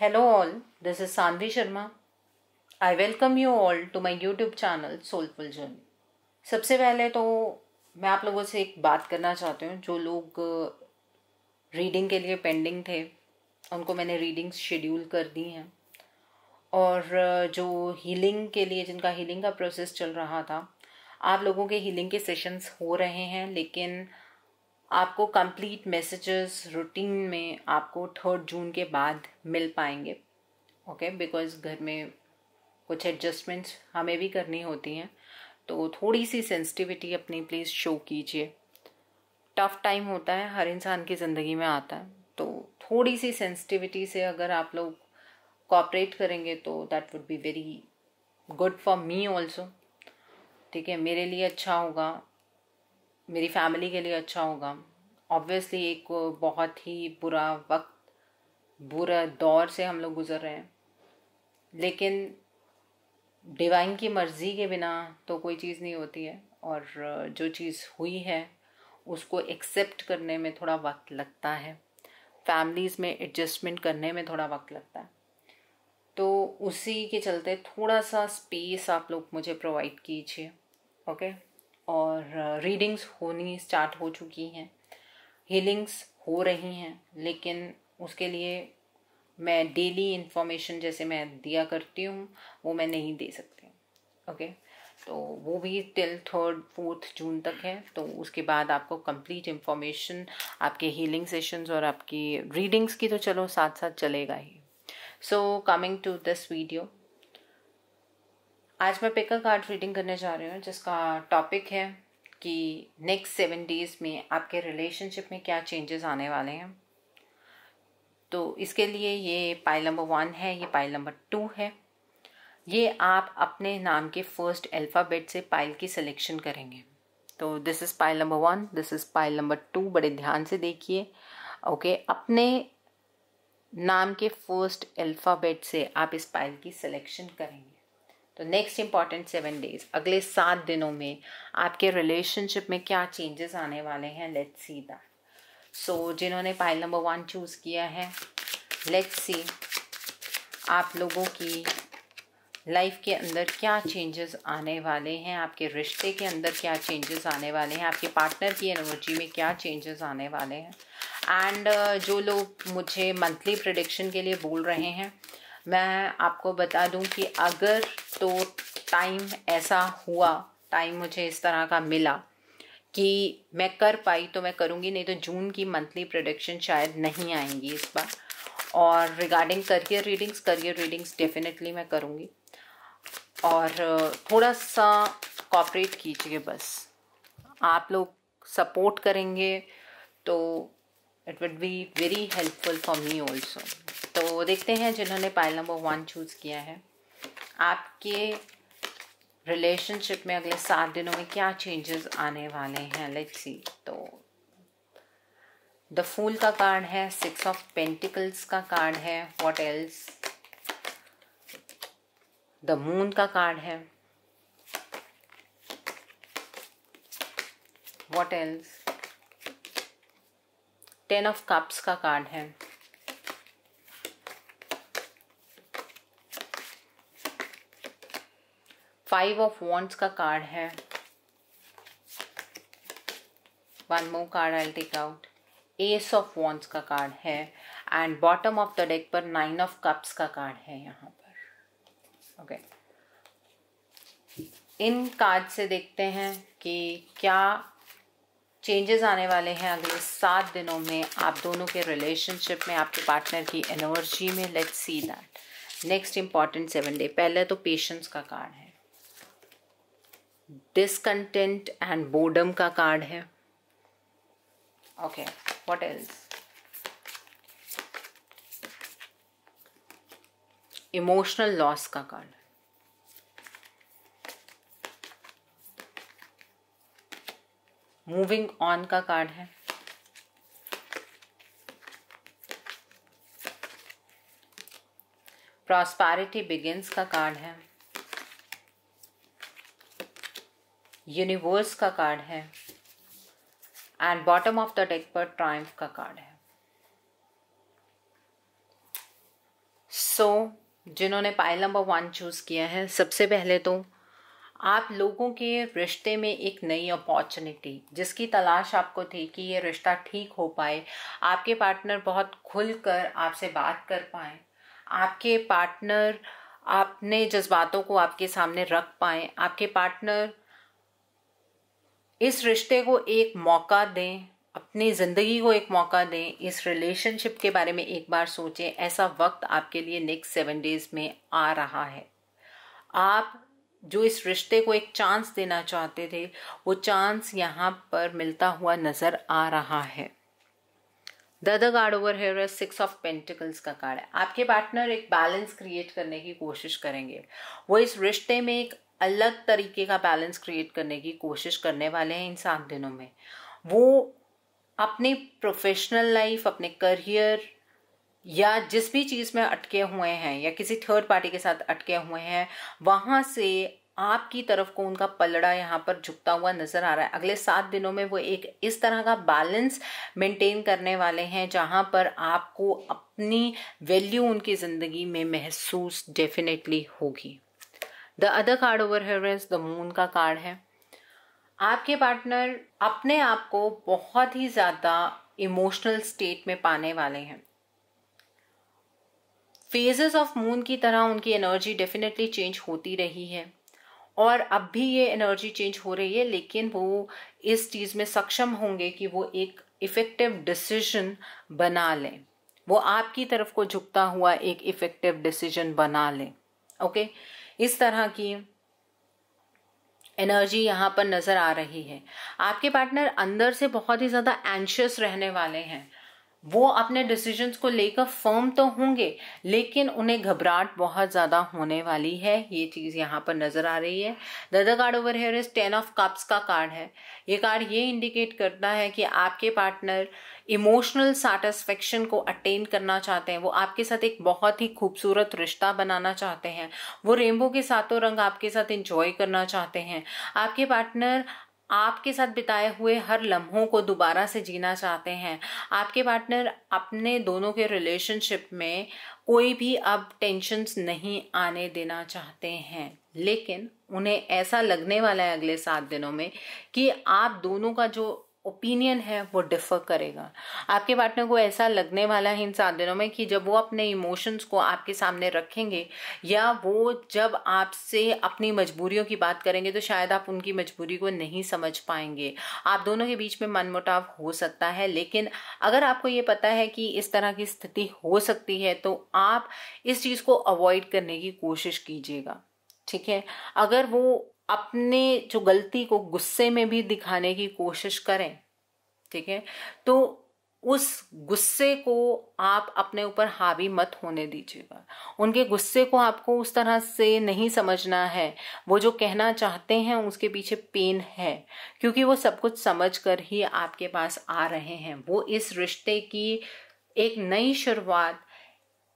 Hello all this is Sanvi Sharma I welcome you all to my YouTube channel soulful Journey. सबसे पहले तो मैं आप लोगों से एक बात करना चाहती हूँ जो लोग रीडिंग uh, के लिए पेंडिंग थे उनको मैंने रीडिंग्स शेड्यूल कर दी हैं और uh, जो हीलिंग के लिए जिनका हीलिंग का प्रोसेस चल रहा था आप लोगों के हीलिंग के सेशंस हो रहे हैं लेकिन आपको कंप्लीट मैसेजेस रूटीन में आपको थर्ड जून के बाद मिल पाएंगे ओके बिकॉज घर में कुछ एडजस्टमेंट्स हमें भी करनी होती हैं तो थोड़ी सी सेंसिटिविटी अपनी प्लीज़ शो कीजिए टफ टाइम होता है हर इंसान की ज़िंदगी में आता है तो थोड़ी सी सेंसिटिविटी से अगर आप लोग कॉपरेट करेंगे तो that would be very good for me also ठीक है मेरे लिए अच्छा होगा मेरी फैमिली के लिए अच्छा होगा ऑब्वियसली एक बहुत ही बुरा वक्त बुरा दौर से हम लोग गुज़र रहे हैं लेकिन डिवाइन की मर्ज़ी के बिना तो कोई चीज़ नहीं होती है और जो चीज़ हुई है उसको एक्सेप्ट करने में थोड़ा वक्त लगता है फैमिलीज़ में एडजस्टमेंट करने में थोड़ा वक्त लगता है तो उसी के चलते थोड़ा सा स्पेस आप लोग मुझे प्रोवाइड कीजिए ओके और रीडिंग्स होनी स्टार्ट हो चुकी हैं हीलिंग्स हो रही हैं लेकिन उसके लिए मैं डेली इन्फॉर्मेशन जैसे मैं दिया करती हूँ वो मैं नहीं दे सकती ओके तो वो भी टिल थर्ड फोर्थ जून तक है तो उसके बाद आपको कंप्लीट इन्फॉर्मेशन आपके हीलिंग सेशंस और आपकी रीडिंग्स की तो चलो साथ साथ चलेगा ही so coming to this video आज मैं पिक अ कार्ड रीडिंग करने जा रही हूँ जिसका टॉपिक है कि नेक्स्ट सेवन डेज में आपके रिलेशनशिप में क्या चेंजेस आने वाले हैं तो इसके लिए ये पाइल नंबर वन है ये पाइल नंबर टू है ये आप अपने नाम के फर्स्ट अल्फ़ाबेट से पाइल की सिलेक्शन करेंगे तो this is pile number one this is pile number two बड़े ध्यान से देखिए ओके अपने नाम के फर्स्ट अल्फ़ाबेट से आप इस पाइल की सिलेक्शन करेंगे तो नेक्स्ट इंपॉर्टेंट सेवन डेज अगले सात दिनों में आपके रिलेशनशिप में क्या चेंजेस आने वाले हैं लेट्स सी दैट सो जिन्होंने पाइल नंबर वन चूज़ किया है लेट सी आप लोगों की लाइफ के अंदर क्या चेंजेस आने वाले हैं आपके रिश्ते के अंदर क्या चेंजेस आने वाले हैं आपके पार्टनर की एनर्जी में क्या चेंजेस आने वाले हैं एंड uh, जो लोग मुझे मंथली प्रडिक्शन के लिए बोल रहे हैं मैं आपको बता दूं कि अगर तो टाइम ऐसा हुआ टाइम मुझे इस तरह का मिला कि मैं कर पाई तो मैं करूँगी नहीं तो जून की मंथली प्रोडक्शन शायद नहीं आएंगी इस बार और regarding career readings career readings definitely मैं करूँगी और थोड़ा सा कॉपरेट कीजिए बस आप लोग सपोर्ट करेंगे तो it would be very helpful for me also तो देखते हैं जिन्होंने पाइल नंबर वन चूज़ किया है आपके रिलेशनशिप में अगले सात दिनों में क्या चेंजेस आने वाले हैं लेट्स सी तो द फूल का कार्ड है सिक्स ऑफ पेंटिकल्स का कार्ड है व्हाट एल्स द मून का कार्ड है what else ten of cups का कार्ड है फाइव ऑफ वॉन्ट्स का कार्ड है one more card I take out ace of wands का कार्ड है and bottom of the deck पर नाइन ऑफ कप्स का कार्ड है यहाँ पर ओके okay. इन कार्ड से देखते हैं कि क्या चेंजेस आने वाले हैं अगले सात दिनों में आप दोनों के रिलेशनशिप में आपके पार्टनर की एनर्जी में let's see that next important seven day पहले तो पेशेंस का कार्ड है डिसकंटेंट एंड बोर्डम का कार्ड है okay what else emotional loss का कार्ड मूविंग ऑन का कार्ड है प्रॉस्पैरिटी बिगिंस का कार्ड है यूनिवर्स का कार्ड है and bottom of the deck पर ट्राइम्फ का कार्ड है सो so, जिन्होंने पाइल नंबर वन चूज़ किया है सबसे पहले तो आप लोगों के रिश्ते में एक नई अपॉर्चुनिटी जिसकी तलाश आपको थी कि ये रिश्ता ठीक हो पाए आपके पार्टनर बहुत खुल कर आपसे बात कर पाए आपके पार्टनर अपने जज्बातों को आपके सामने रख पाए आपके पार्टनर इस रिश्ते को एक मौका दें अपनी ज़िंदगी को एक मौका दें इस रिलेशनशिप के बारे में एक बार सोचें ऐसा वक्त आपके लिए नेक्स्ट सेवन डेज में आ रहा है आप जो इस रिश्ते को एक चांस देना चाहते थे वो चांस यहाँ पर मिलता हुआ नज़र आ रहा है the the card over here six of pentacles का कार्ड है आपके पार्टनर एक बैलेंस क्रिएट करने की कोशिश करेंगे वो इस रिश्ते में एक अलग तरीके का बैलेंस क्रिएट करने की कोशिश करने वाले हैं इन सात दिनों में वो अपने प्रोफेशनल लाइफ अपने करियर या जिस भी चीज़ में अटके हुए हैं या किसी थर्ड पार्टी के साथ अटके हुए हैं वहाँ से आपकी तरफ को उनका पलड़ा यहाँ पर झुकता हुआ नजर आ रहा है अगले सात दिनों में वो एक इस तरह का बैलेंस मेंटेन करने वाले हैं जहाँ पर आपको अपनी वैल्यू उनकी ज़िंदगी में महसूस डेफिनेटली होगी the other card over here is the moon का कार्ड है आपके पार्टनर अपने आप को बहुत ही ज़्यादा इमोशनल स्टेट में पाने वाले हैं फेजेस ऑफ मून की तरह उनकी एनर्जी डेफिनेटली चेंज होती रही है और अब भी ये एनर्जी चेंज हो रही है लेकिन वो इस चीज़ में सक्षम होंगे कि वो एक इफ़ेक्टिव डिसीजन बना लें वो आपकी तरफ को झुकता हुआ एक इफ़ेक्टिव डिसीजन बना लें ओके okay? इस तरह की एनर्जी यहाँ पर नज़र आ रही है आपके पार्टनर अंदर से बहुत ही ज़्यादा एंशियस रहने वाले हैं वो अपने डिसीजंस को लेकर फर्म तो होंगे लेकिन उन्हें घबराहट बहुत ज़्यादा होने वाली है ये चीज़ यहाँ पर नज़र आ रही है the other card over here is ten of cups का कार्ड है ये कार्ड ये इंडिकेट करता है कि आपके पार्टनर इमोशनल सेटिस्फेक्शन को अटेन करना चाहते हैं वो आपके साथ एक बहुत ही खूबसूरत रिश्ता बनाना चाहते हैं वो रेनबो के सातों रंग आपके साथ इंजॉय करना चाहते हैं आपके पार्टनर आपके साथ बिताए हुए हर लम्हों को दोबारा से जीना चाहते हैं आपके पार्टनर अपने दोनों के रिलेशनशिप में कोई भी अब टेंशंस नहीं आने देना चाहते हैं लेकिन उन्हें ऐसा लगने वाला है अगले सात दिनों में कि आप दोनों का जो ओपिनियन है वो डिफर करेगा आपके पार्टनर को ऐसा लगने वाला है इन सात दिनों में कि जब वो अपने इमोशंस को आपके सामने रखेंगे या वो जब आपसे अपनी मजबूरियों की बात करेंगे तो शायद आप उनकी मजबूरी को नहीं समझ पाएंगे आप दोनों के बीच में मनमुटाव हो सकता है लेकिन अगर आपको ये पता है कि इस तरह की स्थिति हो सकती है तो आप इस चीज़ को अवॉइड करने की कोशिश कीजिएगा ठीक है अगर वो अपने जो गलती को गुस्से में भी दिखाने की कोशिश करें ठीक है तो उस गुस्से को आप अपने ऊपर हावी मत होने दीजिएगा उनके गुस्से को आपको उस तरह से नहीं समझना है वो जो कहना चाहते हैं उसके पीछे पेन है क्योंकि वो सब कुछ समझ कर ही आपके पास आ रहे हैं वो इस रिश्ते की एक नई शुरुआत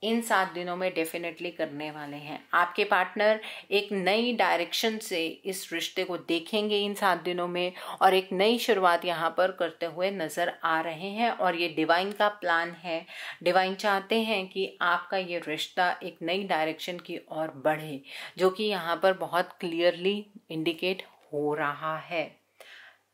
इन सात दिनों में डेफिनेटली करने वाले हैं आपके पार्टनर एक नई डायरेक्शन से इस रिश्ते को देखेंगे इन सात दिनों में और एक नई शुरुआत यहाँ पर करते हुए नज़र आ रहे हैं और ये डिवाइन का प्लान है डिवाइन चाहते हैं कि आपका ये रिश्ता एक नई डायरेक्शन की ओर बढ़े जो कि यहाँ पर बहुत क्लियरली इंडिकेट हो रहा है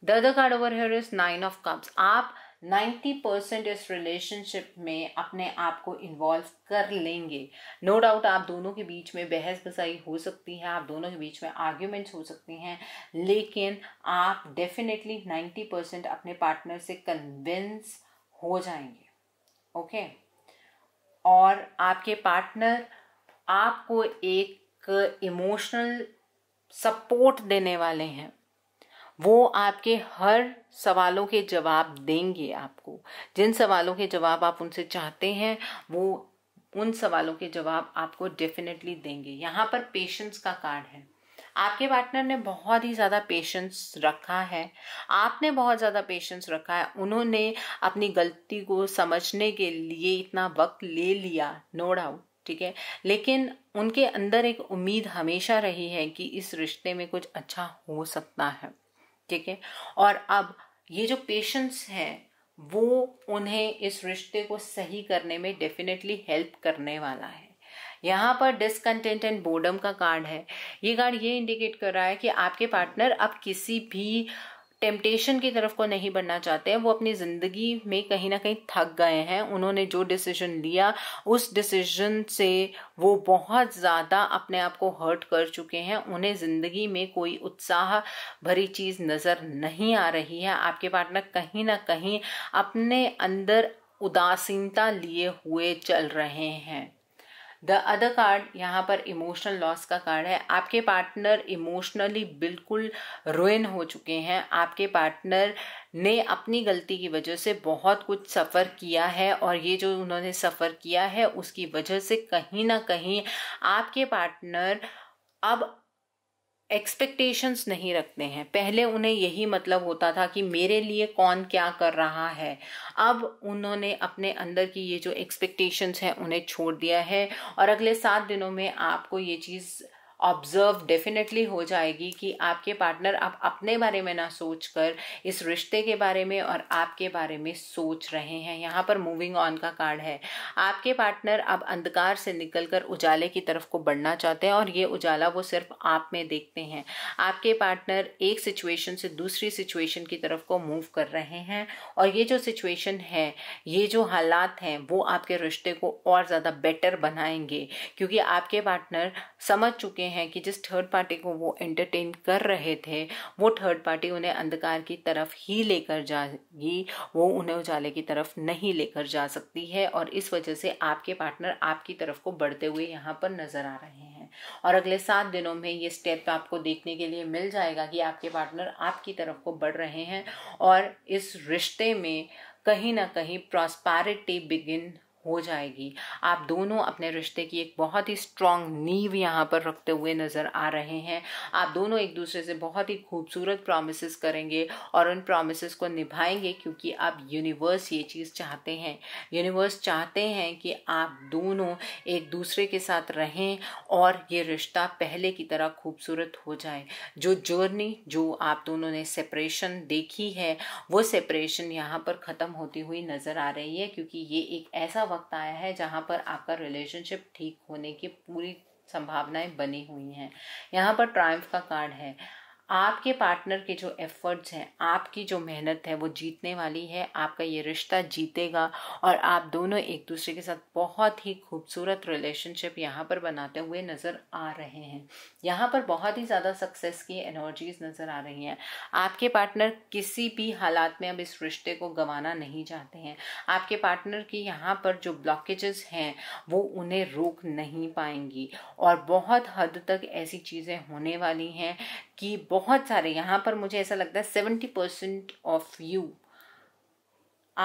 the card over here is nine of cups आप नाइन्टी परसेंट इस रिलेशनशिप में अपने आप को इन्वॉल्व कर लेंगे नो no डाउट आप दोनों के बीच में बहस बसाई हो सकती है आप दोनों के बीच में आर्ग्यूमेंट्स हो सकती हैं लेकिन आप डेफिनेटली नाइन्टी परसेंट अपने पार्टनर से कन्विंस हो जाएंगे ओके okay? और आपके पार्टनर आपको एक इमोशनल सपोर्ट देने वाले हैं वो आपके हर सवालों के जवाब देंगे आपको जिन सवालों के जवाब आप उनसे चाहते हैं वो उन सवालों के जवाब आपको डेफिनेटली देंगे यहाँ पर पेशेंस का कार्ड है आपके पार्टनर ने बहुत ही ज़्यादा पेशेंस रखा है आपने बहुत ज़्यादा पेशेंस रखा है उन्होंने अपनी गलती को समझने के लिए इतना वक्त ले लिया नो डाउट ठीक है लेकिन उनके अंदर एक उम्मीद हमेशा रही है कि इस रिश्ते में कुछ अच्छा हो सकता है ठीक है और अब ये जो पेशेंस है वो उन्हें इस रिश्ते को सही करने में डेफिनेटली हेल्प करने वाला है यहाँ पर डिसकंटेंट एंड बोर्डम का कार्ड है ये कार्ड ये इंडिकेट कर रहा है कि आपके पार्टनर अब किसी भी टेम्पटेशन की तरफ को नहीं बढ़ना चाहते हैं वो अपनी ज़िंदगी में कहीं ना कहीं थक गए हैं उन्होंने जो डिसीजन लिया उस डिसीजन से वो बहुत ज़्यादा अपने आप को हर्ट कर चुके हैं उन्हें ज़िंदगी में कोई उत्साह भरी चीज़ नज़र नहीं आ रही है आपके पार्टनर कहीं ना कहीं अपने अंदर उदासीनता लिए हुए चल रहे हैं द अदर कार्ड यहाँ पर इमोशनल लॉस का कार्ड है आपके पार्टनर इमोशनली बिल्कुल रोइन हो चुके हैं आपके पार्टनर ने अपनी गलती की वजह से बहुत कुछ सफ़र किया है और ये जो उन्होंने सफ़र किया है उसकी वजह से कहीं ना कहीं आपके पार्टनर अब एक्सपेक्टेशंस नहीं रखते हैं पहले उन्हें यही मतलब होता था कि मेरे लिए कौन क्या कर रहा है अब उन्होंने अपने अंदर की ये जो एक्सपेक्टेशंस हैं उन्हें छोड़ दिया है और अगले सात दिनों में आपको ये चीज़ ऑब्जर्व डेफिनेटली हो जाएगी कि आपके पार्टनर आप अपने बारे में ना सोच कर इस रिश्ते के बारे में और आपके बारे में सोच रहे हैं यहाँ पर मूविंग ऑन का कार्ड है आपके पार्टनर अब अंधकार से निकलकर उजाले की तरफ को बढ़ना चाहते हैं और ये उजाला वो सिर्फ आप में देखते हैं आपके पार्टनर एक सिचुएशन से दूसरी सिचुएशन की तरफ को मूव कर रहे हैं और ये जो सिचुएशन है ये जो हालात हैं वो आपके रिश्ते को और ज़्यादा बेटर बनाएंगे क्योंकि आपके पार्टनर समझ चुके है हैं कि जिस थर्ड पार्टी को वो एंटरटेन कर रहे थे वो थर्ड पार्टी उन्हें अंधकार की तरफ ही लेकर जाएगी वो उन्हें उजाले की तरफ नहीं लेकर जा सकती है और इस वजह से आपके पार्टनर आपकी तरफ को बढ़ते हुए यहाँ पर नज़र आ रहे हैं और अगले सात दिनों में ये स्टेप आपको देखने के लिए मिल जाएगा कि आपके पार्टनर आपकी तरफ को बढ़ रहे हैं और इस रिश्ते में कहीं ना कहीं प्रॉस्पैरिटी बिगिन हो जाएगी आप दोनों अपने रिश्ते की एक बहुत ही स्ट्रांग नींव यहाँ पर रखते हुए नज़र आ रहे हैं आप दोनों एक दूसरे से बहुत ही खूबसूरत प्रोमिस करेंगे और उन प्रोमिस को निभाएंगे क्योंकि आप यूनिवर्स ये चीज़ चाहते हैं यूनिवर्स चाहते हैं कि आप दोनों एक दूसरे के साथ रहें और ये रिश्ता पहले की तरह खूबसूरत हो जाए जो जर्नी जो आप दोनों ने सेपरेशन देखी है वो सेपरेशन यहाँ पर ख़त्म होती हुई नज़र आ रही है क्योंकि ये एक ऐसा वक्त वक्त आया है जहाँ पर आपका रिलेशनशिप ठीक होने की पूरी संभावनाएं बनी हुई हैं यहाँ पर ट्रायम्फ का कार्ड है आपके पार्टनर के जो एफर्ट्स हैं आपकी जो मेहनत है वो जीतने वाली है आपका ये रिश्ता जीतेगा और आप दोनों एक दूसरे के साथ बहुत ही खूबसूरत रिलेशनशिप यहाँ पर बनाते हुए नज़र आ रहे हैं यहाँ पर बहुत ही ज़्यादा सक्सेस की एनर्जीज नज़र आ रही हैं आपके पार्टनर किसी भी हालात में अब इस रिश्ते को गंवाना नहीं चाहते हैं आपके पार्टनर की यहाँ पर जो ब्लॉकेजेस हैं वो उन्हें रोक नहीं पाएंगी और बहुत हद तक ऐसी चीज़ें होने वाली हैं कि बहुत सारे यहाँ पर मुझे ऐसा लगता है सेवेंटी परसेंट ऑफ यू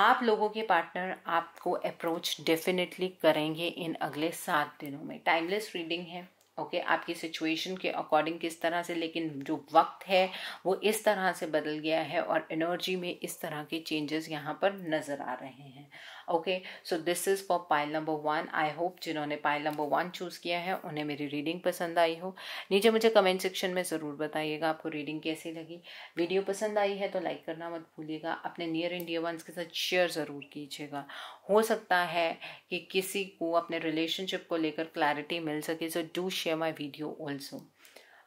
आप लोगों के पार्टनर आपको अप्रोच डेफिनेटली करेंगे इन अगले सात दिनों में टाइमलेस रीडिंग है ओके okay, आपकी सिचुएशन के अकॉर्डिंग किस तरह से लेकिन जो वक्त है वो इस तरह से बदल गया है और एनर्जी में इस तरह के चेंजेस यहाँ पर नज़र आ रहे हैं okay so this is for pile number one I hope जिन्होंने पाइल नंबर वन चूज़ किया है उन्हें मेरी रीडिंग पसंद आई हो नीचे मुझे कमेंट सेक्शन में ज़रूर बताइएगा आपको रीडिंग कैसी लगी वीडियो पसंद आई है तो लाइक करना मत भूलिएगा अपने नियर इंडिया वंस के साथ शेयर ज़रूर कीजिएगा हो सकता है कि किसी को अपने रिलेशनशिप को लेकर क्लैरिटी मिल सके so do share my video also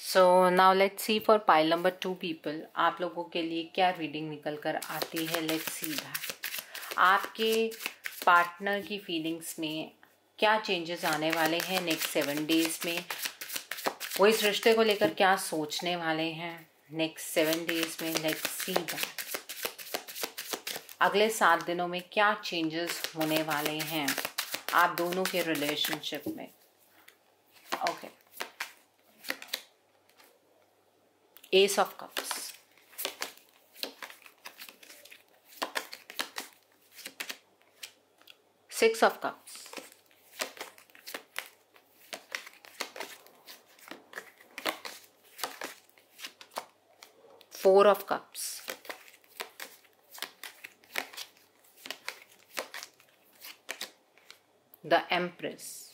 so now let's see for pile number two people आप लोगों के लिए क्या रीडिंग निकल कर आती है लेट्स सी दैट आपके पार्टनर की फीलिंग्स में क्या चेंजेस आने वाले हैं नेक्स्ट सेवन डेज में वो इस रिश्ते को लेकर क्या सोचने वाले हैं नेक्स्ट सेवन डेज में लेट्स सी दैट अगले सात दिनों में क्या चेंजेस होने वाले हैं आप दोनों के रिलेशनशिप में okay okay. Ace of Cups. Six of Cups. Four of Cups. The Empress.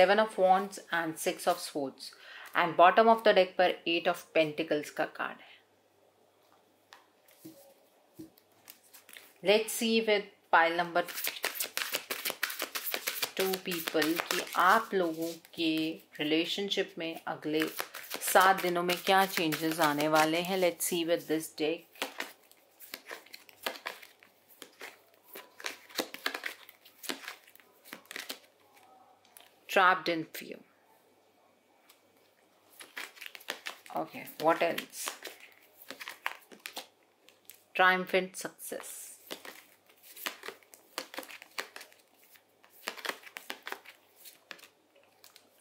Seven of wands and six of swords and bottom of the deck पर एट ऑफ पेंटिकल्स का कार्ड है let's see with pile number two people कि आप लोगों के relationship में अगले सात दिनों में क्या चेंजेस आने वाले हैं let's see with this deck trapped in fear. Okay, what else? Triumphant success.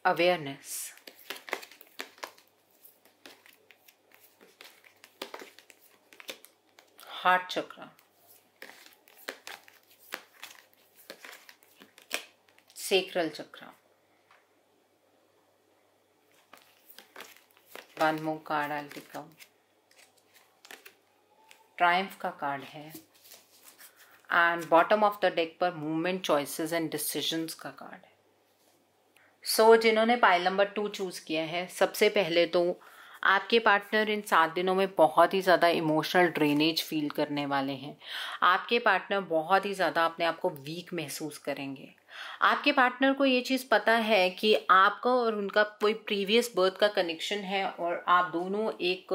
Awareness. Heart chakra. Sacral chakra. One more card I take triumph का कार्ड है and bottom of the deck पर movement choices and decisions का card है so so, जिन्होंने pile number two choose किया है सबसे पहले तो आपके पार्टनर इन सात दिनों में बहुत ही ज़्यादा इमोशनल ड्रेनेज फील करने वाले हैं आपके पार्टनर बहुत ही ज़्यादा अपने आप को वीक महसूस करेंगे आपके पार्टनर को ये चीज़ पता है कि आपका और उनका कोई प्रीवियस बर्थ का कनेक्शन है और आप दोनों एक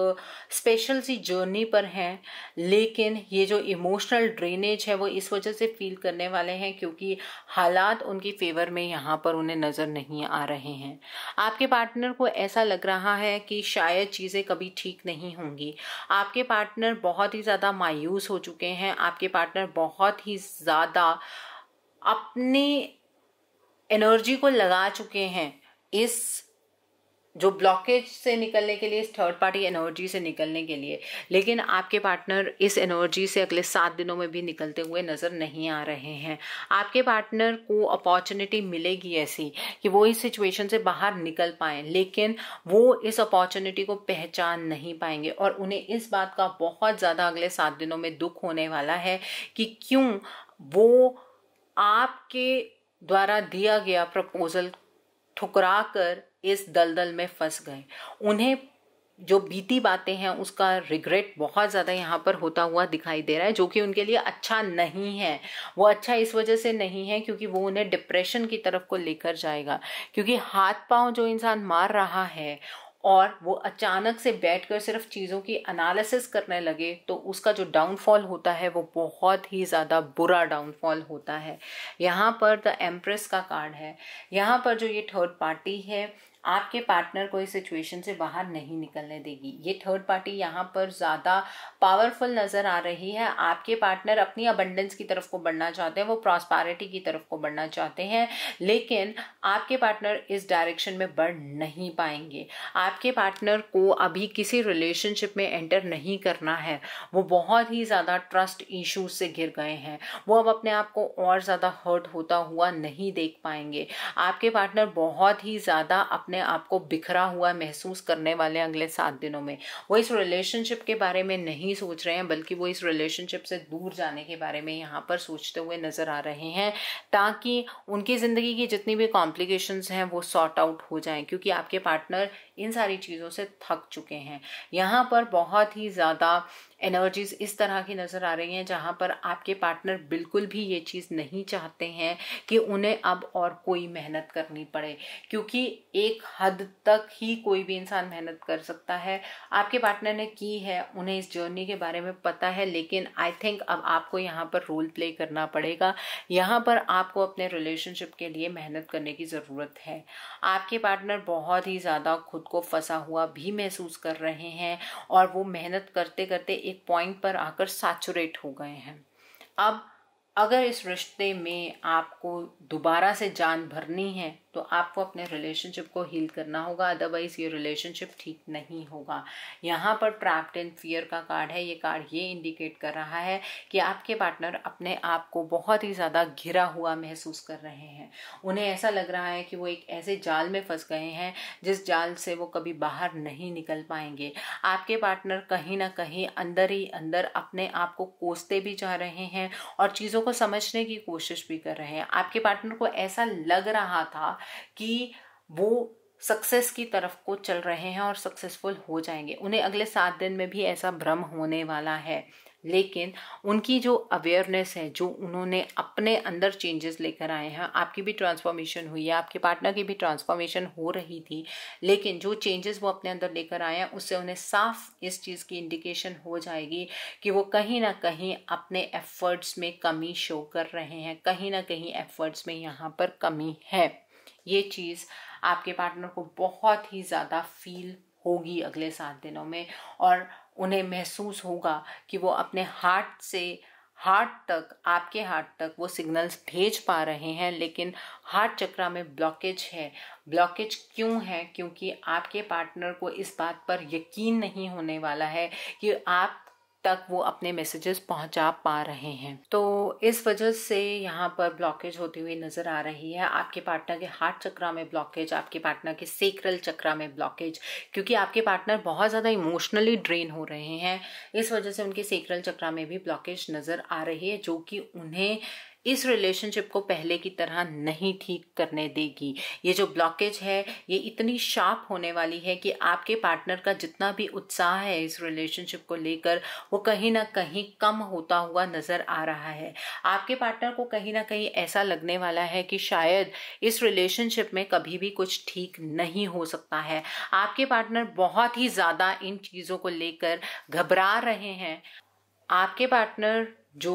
स्पेशल सी जर्नी पर हैं लेकिन ये जो इमोशनल ड्रेनेज है वो इस वजह से फील करने वाले हैं क्योंकि हालात उनकी फेवर में यहाँ पर उन्हें नज़र नहीं आ रहे हैं आपके पार्टनर को ऐसा लग रहा है कि शायद चीज़ें कभी ठीक नहीं होंगी आपके पार्टनर बहुत ही ज़्यादा मायूस हो चुके हैं आपके पार्टनर बहुत ही ज़्यादा अपने एनर्जी को लगा चुके हैं इस जो ब्लॉकेज से निकलने के लिए इस थर्ड पार्टी एनर्जी से निकलने के लिए लेकिन आपके पार्टनर इस एनर्जी से अगले सात दिनों में भी निकलते हुए नज़र नहीं आ रहे हैं आपके पार्टनर को अपॉर्चुनिटी मिलेगी ऐसी कि वो इस सिचुएशन से बाहर निकल पाए लेकिन वो इस अपॉर्चुनिटी को पहचान नहीं पाएंगे और उन्हें इस बात का बहुत ज़्यादा अगले सात दिनों में दुख होने वाला है कि क्यों वो आपके द्वारा दिया गया प्रपोजल ठुकरा कर इस दलदल में फंस गए उन्हें जो बीती बातें हैं उसका रिग्रेट बहुत ज़्यादा यहाँ पर होता हुआ दिखाई दे रहा है जो कि उनके लिए अच्छा नहीं है वो अच्छा इस वजह से नहीं है क्योंकि वो उन्हें डिप्रेशन की तरफ को लेकर जाएगा क्योंकि हाथ पांव जो इंसान मार रहा है और वो अचानक से बैठकर सिर्फ चीज़ों की एनालिसिस करने लगे तो उसका जो डाउनफॉल होता है वो बहुत ही ज़्यादा बुरा डाउनफॉल होता है यहाँ पर द एम्प्रेस का कार्ड है यहाँ पर जो ये थर्ड पार्टी है आपके पार्टनर को इस सिचुएशन से बाहर नहीं निकलने देगी ये थर्ड पार्टी यहाँ पर ज़्यादा पावरफुल नज़र आ रही है आपके पार्टनर अपनी अबंडेंस की तरफ को बढ़ना चाहते हैं वो प्रॉस्पारिटी की तरफ को बढ़ना चाहते हैं लेकिन आपके पार्टनर इस डायरेक्शन में बढ़ नहीं पाएंगे आपके पार्टनर को अभी किसी रिलेशनशिप में एंटर नहीं करना है वो बहुत ही ज़्यादा ट्रस्ट इशूज से घिर गए हैं वो अब अपने आप को और ज़्यादा हर्ट होता हुआ नहीं देख पाएंगे आपके पार्टनर बहुत ही ज़्यादा अपने अपने आप को बिखरा हुआ महसूस करने वाले हैं अगले सात दिनों में वो इस रिलेशनशिप के बारे में नहीं सोच रहे हैं बल्कि वो इस रिलेशनशिप से दूर जाने के बारे में यहाँ पर सोचते हुए नज़र आ रहे हैं ताकि उनकी ज़िंदगी की जितनी भी कॉम्प्लिकेशन हैं वो सॉर्ट आउट हो जाए क्योंकि आपके पार्टनर इन सारी चीज़ों से थक चुके हैं यहाँ पर बहुत ही ज़्यादा एनर्जीज़ इस तरह की नज़र आ रही हैं जहाँ पर आपके पार्टनर बिल्कुल भी ये चीज़ नहीं चाहते हैं कि उन्हें अब और कोई मेहनत करनी पड़े क्योंकि एक हद तक ही कोई भी इंसान मेहनत कर सकता है आपके पार्टनर ने की है उन्हें इस जर्नी के बारे में पता है लेकिन आई थिंक अब आपको यहाँ पर रोल प्ले करना पड़ेगा यहाँ पर आपको अपने रिलेशनशिप के लिए मेहनत करने की ज़रूरत है आपके पार्टनर बहुत ही ज़्यादा खुद खुद को फंसा हुआ भी महसूस कर रहे हैं और वो मेहनत करते करते एक पॉइंट पर आकर सैचुरेट हो गए हैं अब अगर इस रिश्ते में आपको दोबारा से जान भरनी है तो आपको अपने रिलेशनशिप को हील करना होगा अदरवाइज़ ये रिलेशनशिप ठीक नहीं होगा यहाँ पर ट्रैप्ड एंड फियर का कार्ड है ये कार्ड ये इंडिकेट कर रहा है कि आपके पार्टनर अपने आप को बहुत ही ज़्यादा घिरा हुआ महसूस कर रहे हैं उन्हें ऐसा लग रहा है कि वो एक ऐसे जाल में फंस गए हैं जिस जाल से वो कभी बाहर नहीं निकल पाएंगे आपके पार्टनर कहीं ना कहीं अंदर ही अंदर अपने आप को कोसते भी जा रहे हैं और चीज़ों को समझने की कोशिश भी कर रहे हैं आपके पार्टनर को ऐसा लग रहा था कि वो सक्सेस की तरफ को चल रहे हैं और सक्सेसफुल हो जाएंगे उन्हें अगले सात दिन में भी ऐसा भ्रम होने वाला है लेकिन उनकी जो अवेयरनेस है जो उन्होंने अपने अंदर चेंजेस लेकर आए हैं आपकी भी ट्रांसफॉर्मेशन हुई है आपके पार्टनर की भी ट्रांसफॉर्मेशन हो रही थी लेकिन जो चेंजेस वो अपने अंदर लेकर आए हैं उससे उन्हें साफ इस चीज़ की इंडिकेशन हो जाएगी कि वो कहीं ना कहीं अपने एफर्ट्स में कमी शो कर रहे हैं कहीं ना कहीं एफर्ट्स में यहाँ पर कमी है ये चीज़ आपके पार्टनर को बहुत ही ज़्यादा फील होगी अगले सात दिनों में और उन्हें महसूस होगा कि वो अपने हार्ट से हार्ट तक आपके हार्ट तक वो सिग्नल्स भेज पा रहे हैं लेकिन हार्ट चक्रा में ब्लॉकेज है ब्लॉकेज क्यों है क्योंकि आपके पार्टनर को इस बात पर यकीन नहीं होने वाला है कि आप तक वो अपने मैसेजेस पहुंचा पा रहे हैं तो इस वजह से यहाँ पर ब्लॉकेज होती हुई नजर आ रही है आपके पार्टनर के हार्ट चक्रा में ब्लॉकेज आपके पार्टनर के सेक्रल चक्रा में ब्लॉकेज क्योंकि आपके पार्टनर बहुत ज़्यादा इमोशनली ड्रेन हो रहे हैं इस वजह से उनके सेक्रल चक्रा में भी ब्लॉकेज नज़र आ रही है जो कि उन्हें इस रिलेशनशिप को पहले की तरह नहीं ठीक करने देगी ये जो ब्लॉकेज है ये इतनी शार्प होने वाली है कि आपके पार्टनर का जितना भी उत्साह है इस रिलेशनशिप को लेकर वो कहीं ना कहीं कम होता हुआ नज़र आ रहा है आपके पार्टनर को कहीं ना कहीं ऐसा लगने वाला है कि शायद इस रिलेशनशिप में कभी भी कुछ ठीक नहीं हो सकता है आपके पार्टनर बहुत ही ज़्यादा इन चीज़ों को लेकर घबरा रहे हैं आपके पार्टनर जो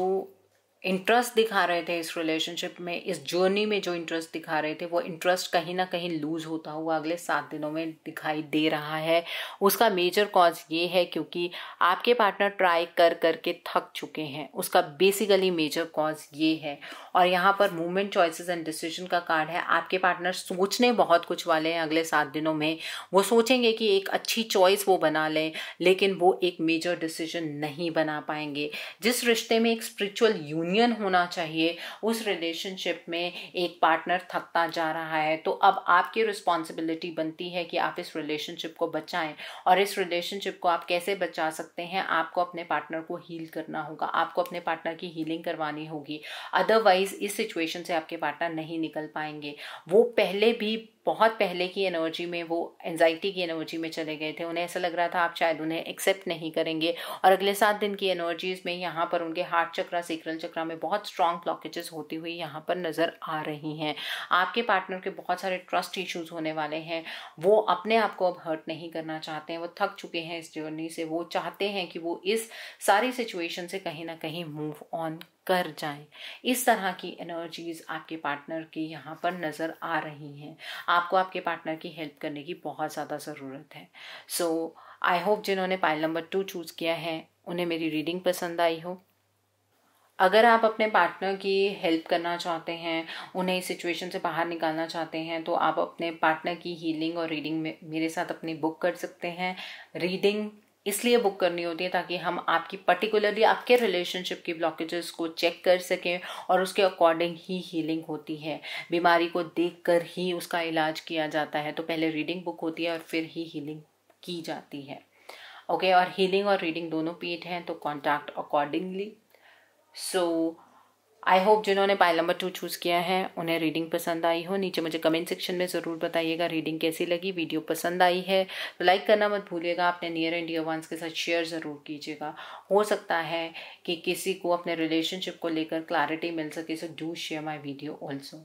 इंटरेस्ट दिखा रहे थे इस रिलेशनशिप में इस जर्नी में जो इंटरेस्ट दिखा रहे थे वो इंटरेस्ट कहीं ना कहीं लूज होता हुआ अगले सात दिनों में दिखाई दे रहा है उसका मेजर कॉज ये है क्योंकि आपके पार्टनर ट्राई कर करके थक चुके हैं उसका बेसिकली मेजर कॉज ये है और यहाँ पर मूवमेंट चॉइसेस एंड डिसीजन का कार्ड है आपके पार्टनर सोचने बहुत कुछ वाले हैं अगले सात दिनों में वो सोचेंगे कि एक अच्छी चॉइस वो बना लें लेकिन वो एक मेजर डिसीजन नहीं बना पाएंगे जिस रिश्ते में एक स्पिरिचुअल यूनिट यूनियन होना चाहिए उस रिलेशनशिप में एक पार्टनर थकता जा रहा है तो अब आपकी रिस्पॉन्सिबिलिटी बनती है कि आप इस रिलेशनशिप को बचाएं और इस रिलेशनशिप को आप कैसे बचा सकते हैं आपको अपने पार्टनर को हील करना होगा आपको अपने पार्टनर की हीलिंग करवानी होगी अदरवाइज इस सिचुएशन से आपके पार्टनर नहीं निकल पाएंगे वो पहले भी बहुत पहले की एनर्जी में वो एनजाइटी की एनर्जी में चले गए थे उन्हें ऐसा लग रहा था आप शायद उन्हें एक्सेप्ट नहीं करेंगे और अगले सात दिन की एनर्जीज में यहाँ पर उनके हार्ट चक्र सीक्रल चक्रा में बहुत स्ट्रांग ब्लॉकेजेस होती हुई यहाँ पर नज़र आ रही हैं आपके पार्टनर के बहुत सारे ट्रस्ट इश्यूज़ होने वाले हैं वो अपने आप को अब हर्ट नहीं करना चाहते हैं वो थक चुके हैं इस जर्नी से वो चाहते हैं कि वो इस सारी सिचुएशन से कहीं ना कहीं मूव ऑन कर जाएं इस तरह की एनर्जीज आपके पार्टनर की यहाँ पर नज़र आ रही हैं आपको आपके पार्टनर की हेल्प करने की बहुत ज़्यादा ज़रूरत है सो आई होप जिन्होंने पाइल नंबर टू चूज़ किया है उन्हें मेरी रीडिंग पसंद आई हो अगर आप अपने पार्टनर की हेल्प करना चाहते हैं उन्हें इस सिचुएशन से बाहर निकालना चाहते हैं तो आप अपने पार्टनर की हीलिंग और रीडिंग मेरे साथ अपनी बुक कर सकते हैं रीडिंग इसलिए बुक करनी होती है ताकि हम आपकी पर्टिकुलरली आपके रिलेशनशिप की ब्लॉकेजेस को चेक कर सकें और उसके अकॉर्डिंग ही हीलिंग होती है बीमारी को देख कर ही उसका इलाज किया जाता है तो पहले रीडिंग बुक होती है और फिर ही हीलिंग की जाती है ओके okay, और हीलिंग और रीडिंग दोनों पीठ हैं तो contact accordingly so I hope जिन्होंने पायल नंबर टू चूज़ किया है उन्हें रीडिंग पसंद आई हो नीचे मुझे कमेंट सेक्शन में ज़रूर बताइएगा रीडिंग कैसी लगी वीडियो पसंद आई है तो लाइक करना मत भूलिएगा अपने नियर एंड डियर वंस के साथ शेयर ज़रूर कीजिएगा हो सकता है कि किसी को अपने रिलेशनशिप को लेकर क्लैरिटी मिल सके so do share my video also